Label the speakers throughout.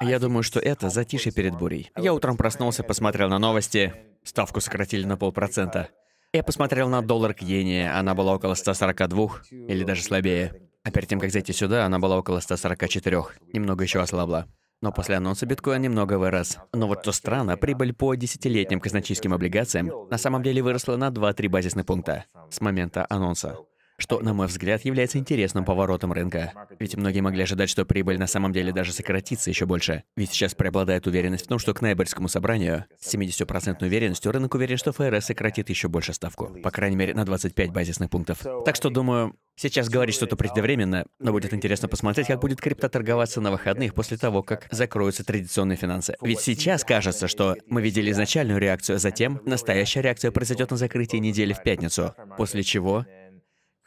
Speaker 1: Я думаю, что это затишье перед бурей. Я утром проснулся, посмотрел на новости. Ставку сократили на полпроцента. Я посмотрел на доллар к иене, она была около 142, или даже слабее. А перед тем, как зайти сюда, она была около 144, немного еще ослабла. Но после анонса биткоин немного вырос. Но вот то странно, прибыль по десятилетним казначейским облигациям на самом деле выросла на 2-3 базисных пункта с момента анонса что, на мой взгляд, является интересным поворотом рынка. Ведь многие могли ожидать, что прибыль на самом деле даже сократится еще больше. Ведь сейчас преобладает уверенность в том, что к ноябрьскому собранию с 70% уверенностью рынок уверен, что ФРС сократит еще больше ставку. По крайней мере, на 25 базисных пунктов. Так что, думаю, Сейчас говорить что-то преждевременно, но будет интересно посмотреть, как будет крипто торговаться на выходных после того, как закроются традиционные финансы. Ведь сейчас кажется, что мы видели изначальную реакцию, а затем настоящая реакция произойдет на закрытии недели в пятницу, после чего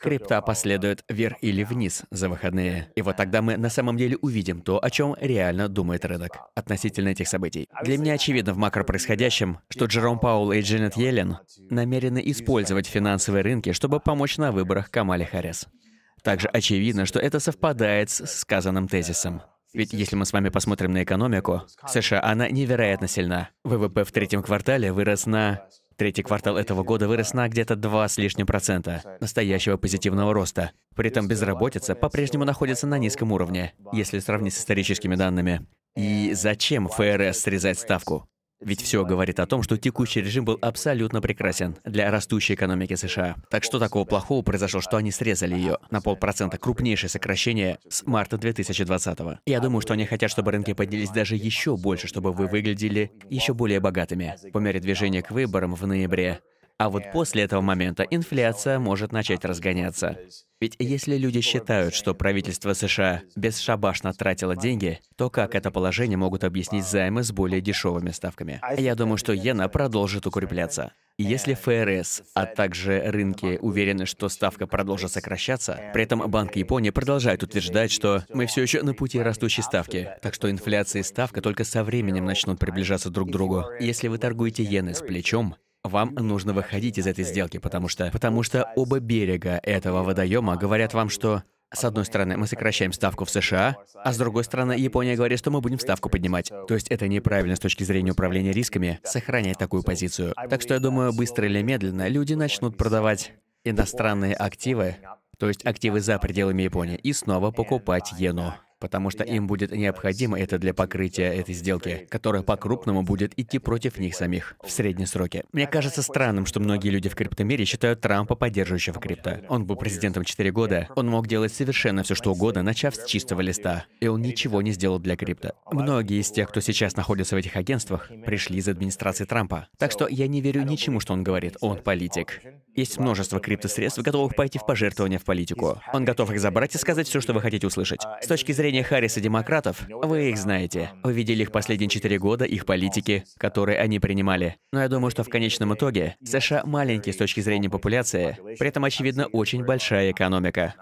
Speaker 1: Крипта последует вверх или вниз за выходные. И вот тогда мы на самом деле увидим то, о чем реально думает рынок относительно этих событий. Для меня очевидно в макро происходящем, что Джером Паул и Дженнет Йеллен намерены использовать финансовые рынки, чтобы помочь на выборах Камали Харрис. Также очевидно, что это совпадает с сказанным тезисом. Ведь если мы с вами посмотрим на экономику, США, она невероятно сильна. ВВП в третьем квартале вырос на Третий квартал этого года вырос на где-то 2 с лишним процента настоящего позитивного роста. При этом безработица по-прежнему находится на низком уровне, если сравнить с историческими данными. И зачем ФРС срезать ставку? Ведь все говорит о том, что текущий режим был абсолютно прекрасен для растущей экономики США. Так что такого плохого произошло, что они срезали ее на полпроцента, крупнейшее сокращение с марта 2020 -го. Я думаю, что они хотят, чтобы рынки поднялись даже еще больше, чтобы вы выглядели еще более богатыми. По мере движения к выборам в ноябре а вот после этого момента инфляция может начать разгоняться. Ведь если люди считают, что правительство США бесшабашно тратило деньги, то как это положение могут объяснить займы с более дешевыми ставками? Я думаю, что иена продолжит укрепляться. если ФРС, а также рынки уверены, что ставка продолжит сокращаться, при этом Банк Японии продолжает утверждать, что мы все еще на пути растущей ставки, так что инфляция и ставка только со временем начнут приближаться друг к другу. Если вы торгуете иены с плечом, вам нужно выходить из этой сделки, потому что, потому что оба берега этого водоема говорят вам, что с одной стороны, мы сокращаем ставку в США, а с другой стороны, Япония говорит, что мы будем ставку поднимать. То есть это неправильно с точки зрения управления рисками сохранять такую позицию. Так что я думаю, быстро или медленно люди начнут продавать иностранные активы, то есть активы за пределами Японии, и снова покупать иену потому что им будет необходимо это для покрытия этой сделки, которая по-крупному будет идти против них самих в среднем сроке. Мне кажется странным, что многие люди в криптомире считают Трампа поддерживающего крипто. Он был президентом 4 года, он мог делать совершенно все, что угодно, начав с чистого листа, и он ничего не сделал для крипто. Многие из тех, кто сейчас находится в этих агентствах, пришли из администрации Трампа. Так что я не верю ничему, что он говорит, он политик. Есть множество криптосредств, готовых пойти в пожертвования в политику. Он готов их забрать и сказать все, что вы хотите услышать. С точки зрения Харриса демократов, вы их знаете. Вы видели их последние четыре года, их политики, которые они принимали. Но я думаю, что в конечном итоге США маленькие с точки зрения популяции, при этом, очевидно, очень большая экономика.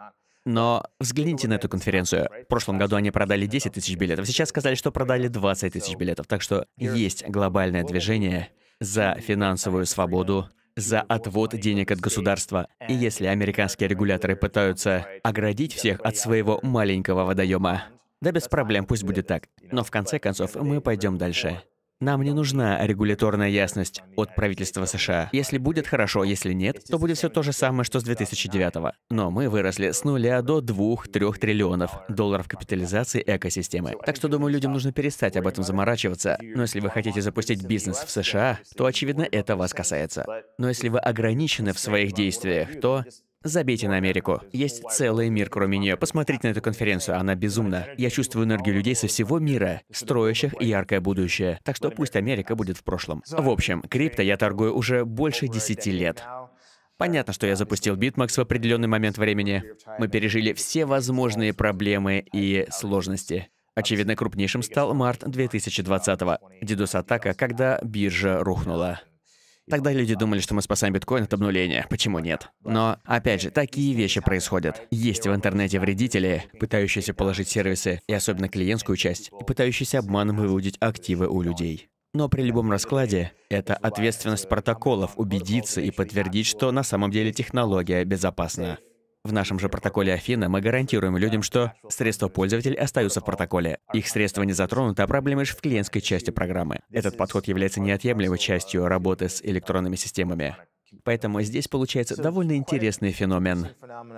Speaker 1: Но взгляните на эту конференцию. В прошлом году они продали 10 тысяч билетов, сейчас сказали, что продали 20 тысяч билетов. Так что есть глобальное движение за финансовую свободу за отвод денег от государства. И если американские регуляторы пытаются оградить всех от своего маленького водоема, да без проблем, пусть будет так. Но в конце концов мы пойдем дальше. Нам не нужна регуляторная ясность от правительства США. Если будет хорошо, если нет, то будет все то же самое, что с 2009 -го. Но мы выросли с нуля до 2-3 триллионов долларов капитализации экосистемы. Так что, думаю, людям нужно перестать об этом заморачиваться. Но если вы хотите запустить бизнес в США, то, очевидно, это вас касается. Но если вы ограничены в своих действиях, то Забейте на Америку. Есть целый мир, кроме нее. Посмотрите на эту конференцию, она безумна. Я чувствую энергию людей со всего мира, строящих яркое будущее. Так что пусть Америка будет в прошлом. В общем, крипто я торгую уже больше 10 лет. Понятно, что я запустил BitMEX в определенный момент времени. Мы пережили все возможные проблемы и сложности. Очевидно, крупнейшим стал март 2020-го, дедус атака, когда биржа рухнула. Тогда люди думали, что мы спасаем биткоин от обнуления. Почему нет? Но, опять же, такие вещи происходят. Есть в интернете вредители, пытающиеся положить сервисы, и особенно клиентскую часть, и пытающиеся обманом выводить активы у людей. Но при любом раскладе это ответственность протоколов убедиться и подтвердить, что на самом деле технология безопасна. В нашем же протоколе Афина мы гарантируем людям, что средства пользователей остаются в протоколе. Их средства не затронуты, а проблемы лишь в клиентской части программы. Этот подход является неотъемлемой частью работы с электронными системами. Поэтому здесь получается довольно интересный феномен,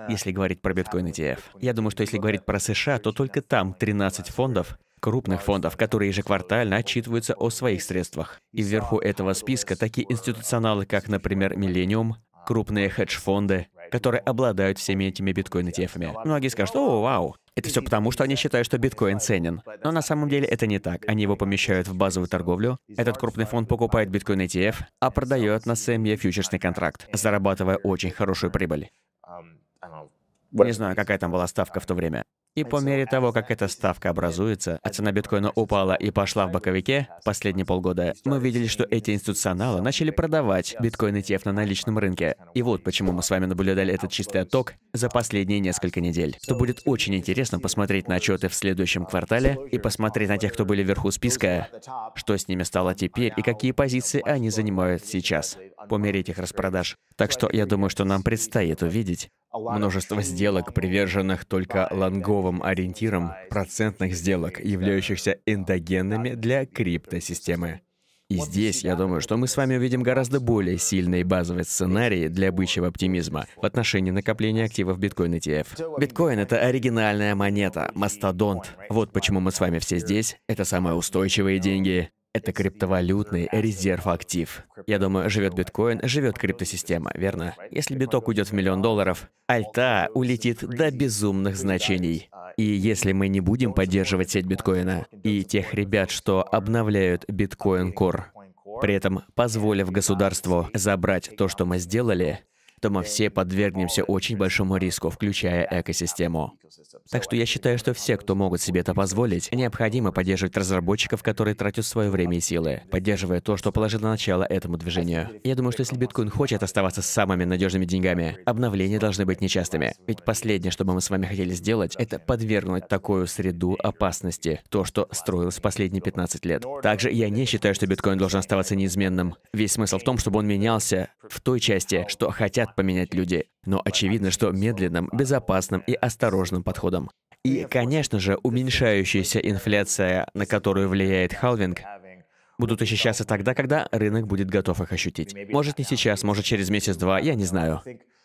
Speaker 1: если говорить про биткоин ETF. Я думаю, что если говорить про США, то только там 13 фондов, крупных фондов, которые ежеквартально отчитываются о своих средствах. И вверху этого списка такие институционалы, как, например, Millennium, крупные хедж-фонды, которые обладают всеми этими биткоин etf Многие скажут, о, вау, это все потому, что они считают, что биткоин ценен. Но на самом деле это не так. Они его помещают в базовую торговлю. Этот крупный фонд покупает биткоин ETF, а продает на CME фьючерсный контракт, зарабатывая очень хорошую прибыль. Не знаю, какая там была ставка в то время. И по мере того, как эта ставка образуется, а цена биткоина упала и пошла в боковике последние полгода, мы видели, что эти институционалы начали продавать биткоин ETF на наличном рынке. И вот почему мы с вами наблюдали этот чистый отток за последние несколько недель. Что будет очень интересно посмотреть на отчеты в следующем квартале и посмотреть на тех, кто были вверху списка, что с ними стало теперь и какие позиции они занимают сейчас по мере этих распродаж. Так что я думаю, что нам предстоит увидеть, Множество сделок, приверженных только лонговым ориентирам, процентных сделок, являющихся эндогенными для криптосистемы. И здесь, я думаю, что мы с вами увидим гораздо более сильный базовый сценарий для бычьего оптимизма в отношении накопления активов биткоин ETF. Биткоин — это оригинальная монета, мастодонт. Вот почему мы с вами все здесь. Это самые устойчивые деньги. Это криптовалютный резерв актив. Я думаю, живет биткоин, живет криптосистема, верно? Если биток уйдет в миллион долларов, альта улетит до безумных значений. И если мы не будем поддерживать сеть биткоина и тех ребят, что обновляют биткоин Core, при этом позволив государству забрать то, что мы сделали, то мы все подвергнемся очень большому риску, включая экосистему. Так что я считаю, что все, кто могут себе это позволить, необходимо поддерживать разработчиков, которые тратят свое время и силы, поддерживая то, что положило начало этому движению. Я думаю, что если биткоин хочет оставаться самыми надежными деньгами, обновления должны быть нечастыми. Ведь последнее, что мы с вами хотели сделать, это подвергнуть такую среду опасности, то, что строилось последние 15 лет. Также я не считаю, что биткоин должен оставаться неизменным. Весь смысл в том, чтобы он менялся в той части, что хотят хотят поменять людей. Но очевидно, что медленным, безопасным и осторожным подходом. И, конечно же, уменьшающаяся инфляция, на которую влияет халвинг, будут ощущаться тогда, когда рынок будет готов их ощутить. Может, не сейчас, может, через месяц-два, я не знаю.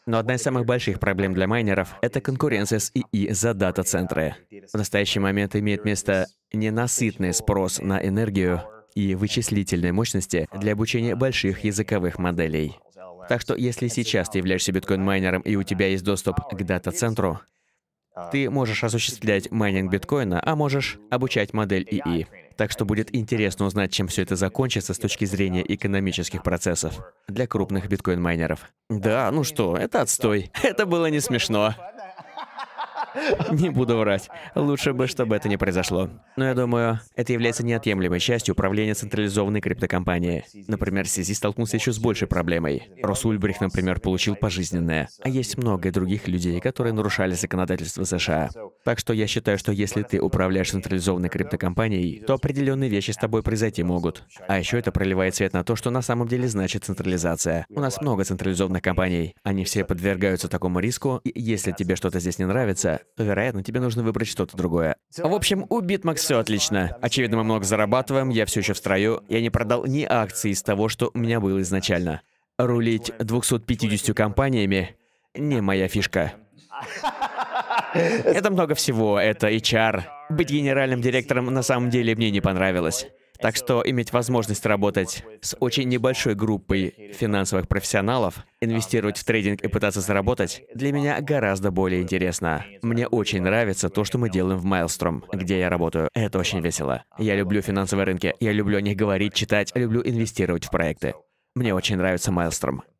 Speaker 1: Но одна из самых больших проблем для майнеров — это конкуренция с ИИ за дата-центры. В настоящий момент имеет место ненасытный спрос на энергию и вычислительные мощности для обучения больших языковых моделей. Так что если сейчас ты являешься биткоин-майнером и у тебя есть доступ к дата-центру, ты можешь осуществлять майнинг биткоина, а можешь обучать модель ИИ. Так что будет интересно узнать, чем все это закончится с точки зрения экономических процессов для крупных биткоин-майнеров. Да, ну что, это отстой. Это было не смешно. Не буду врать. Лучше бы, чтобы это не произошло. Но я думаю, это является неотъемлемой частью управления централизованной криптокомпанией. Например, CZ столкнулся еще с большей проблемой. Рос Ульбрих, например, получил пожизненное. А есть много других людей, которые нарушали законодательство США. Так что я считаю, что если ты управляешь централизованной криптокомпанией, то определенные вещи с тобой произойти могут. А еще это проливает свет на то, что на самом деле значит централизация. У нас много централизованных компаний. Они все подвергаются такому риску, и если тебе что-то здесь не нравится, Вероятно, тебе нужно выбрать что-то другое. В общем, у BitMax все отлично. Очевидно, мы много зарабатываем, я все еще в строю. Я не продал ни акции из того, что у меня было изначально. Рулить 250 компаниями — не моя фишка. Это много всего. Это HR. Быть генеральным директором на самом деле мне не понравилось. Так что иметь возможность работать с очень небольшой группой финансовых профессионалов, инвестировать в трейдинг и пытаться заработать, для меня гораздо более интересно. Мне очень нравится то, что мы делаем в Майлстром, где я работаю. Это очень весело. Я люблю финансовые рынки, я люблю о них говорить, читать, люблю инвестировать в проекты. Мне очень нравится Майлстром.